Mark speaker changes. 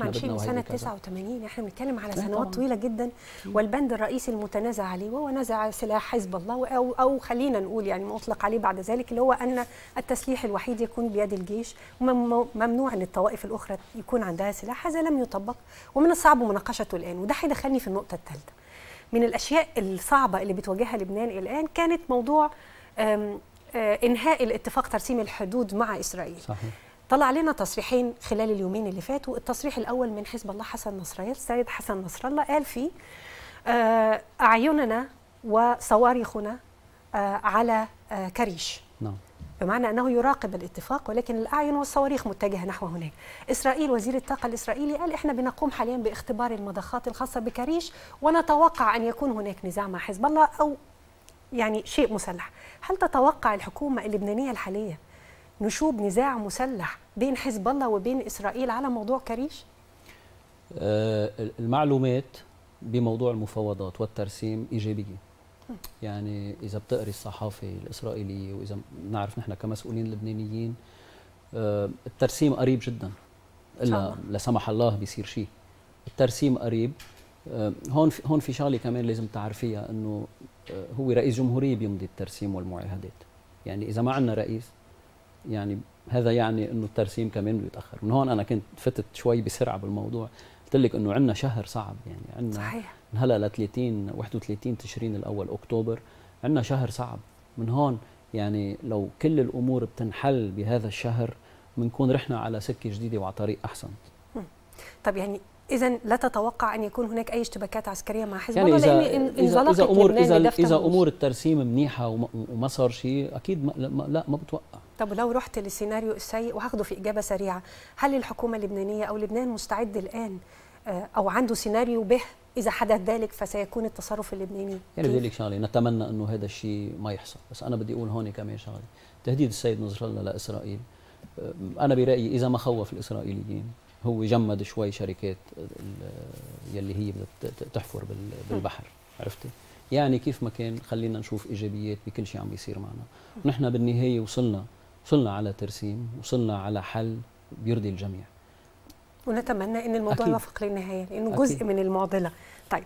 Speaker 1: احنا سنه 89 احنا بنتكلم على سنوات طويله جدا والبند الرئيسي المتنازع عليه وهو نزع سلاح حزب الله او او خلينا نقول يعني ما اطلق عليه بعد ذلك اللي هو ان التسليح الوحيد يكون بيد الجيش وممنوع ان الطوائف الاخرى يكون عندها سلاح هذا لم يطبق ومن الصعب مناقشته الان وده هيدخلني في النقطه الثالثه من الاشياء الصعبه اللي بتواجهها لبنان الان كانت موضوع آه، انهاء الاتفاق ترسيم الحدود مع اسرائيل صحيح. طلع لنا تصريحين خلال اليومين اللي فاتوا التصريح الاول من حزب الله حسن نصر الله السيد حسن نصر الله قال فيه آه، اعيننا وصواريخنا آه، على آه، كريش نعم بمعنى انه يراقب الاتفاق ولكن الاعين والصواريخ متجهه نحو هناك. اسرائيل وزير الطاقه الاسرائيلي قال احنا بنقوم حاليا باختبار المضخات الخاصه بكريش ونتوقع ان يكون هناك نزاع مع حزب الله او يعني شيء مسلح. هل تتوقع الحكومه اللبنانيه الحاليه نشوب نزاع مسلح بين حزب الله وبين اسرائيل على موضوع كريش؟
Speaker 2: آه، المعلومات بموضوع المفاوضات والترسيم ايجابيه. يعني اذا بتقري الصحافه الاسرائيليه واذا بنعرف نحن كمسؤولين لبنانيين آه، الترسيم قريب جدا الا لا سمح الله بيصير شيء. الترسيم قريب آه، هون في هون في شغله كمان لازم تعرفيها انه هو رئيس جمهوريه بيمضي الترسيم والمعاهدات. يعني اذا ما عندنا رئيس يعني هذا يعني انه الترسيم كمان بيتاخر من هون انا كنت فتت شوي بسرعه بالموضوع قلت لك انه عندنا شهر صعب يعني عندنا صحيح من هلا ل 30 31 تشرين الاول اكتوبر عندنا شهر صعب من هون يعني لو كل الامور بتنحل بهذا الشهر بنكون رحنا على سكه جديده وعلى طريق احسن
Speaker 1: طب يعني اذا لا تتوقع ان يكون هناك اي اشتباكات عسكريه مع حزب يعني الله لان إذا, إذا امور إذا, اذا امور
Speaker 2: الترسيم منيحه وما صار شيء اكيد ما لا ما بتوقع
Speaker 1: طب لو رحت للسيناريو السيء وهاخده في اجابه سريعه هل الحكومه اللبنانيه او لبنان مستعد الان آه، او عنده سيناريو به اذا حدث ذلك فسيكون التصرف اللبناني يعني بدي
Speaker 2: لك شغله نتمنى انه هذا الشيء ما يحصل بس انا بدي اقول هون كمان شغله تهديد السيد نصر الله لاسرائيل آه، انا برايي اذا ما خوف الاسرائيليين هو جمد شوي شركات يلي هي بدها تحفر بالبحر عرفتي يعني كيف ما كان خلينا نشوف ايجابيات بكل شيء عم بيصير معنا ونحن بالنهايه وصلنا وصلنا على ترسيم وصلنا على حل بيرضي الجميع
Speaker 1: ونتمنى ان الموضوع يوفق للنهايه لانه أكيد. جزء من المعضله طيب